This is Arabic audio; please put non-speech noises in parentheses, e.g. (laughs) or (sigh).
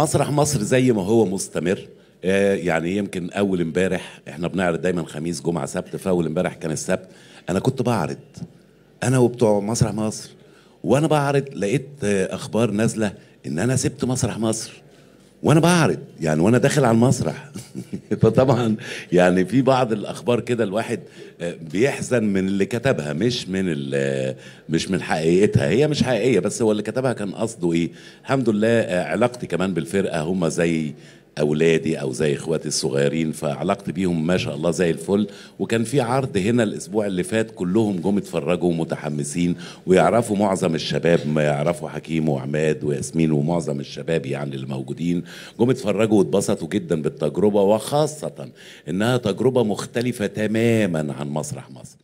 مسرح مصر زي ما هو مستمر آه، يعني يمكن اول امبارح احنا بنعرض دايما خميس جمعه سبت فاول امبارح كان السبت انا كنت بعرض انا وبتوع مسرح مصر وانا بعرض لقيت آه، اخبار نازله ان انا سبت مسرح مصر وانا بعرض يعني وانا داخل على المسرح (laughs) فطبعا يعني في بعض الاخبار كده الواحد آه، بيحزن من اللي كتبها مش من آه، مش من حقيقتها هي مش حقيقيه بس هو اللي كتبها كان قصده ايه الحمد لله آه، علاقتي كمان بالفرقه هم زي اولادي او زي اخواتي الصغيرين فعلاقتي بيهم ما شاء الله زي الفل وكان في عرض هنا الاسبوع اللي فات كلهم جم اتفرجوا متحمسين ويعرفوا معظم الشباب ما يعرفوا حكيم وعماد وياسمين ومعظم الشباب يعني اللي موجودين جم اتفرجوا واتبسطوا جدا بالتجربه وخاصه انها تجربه مختلفه تماما عن مسرح مصر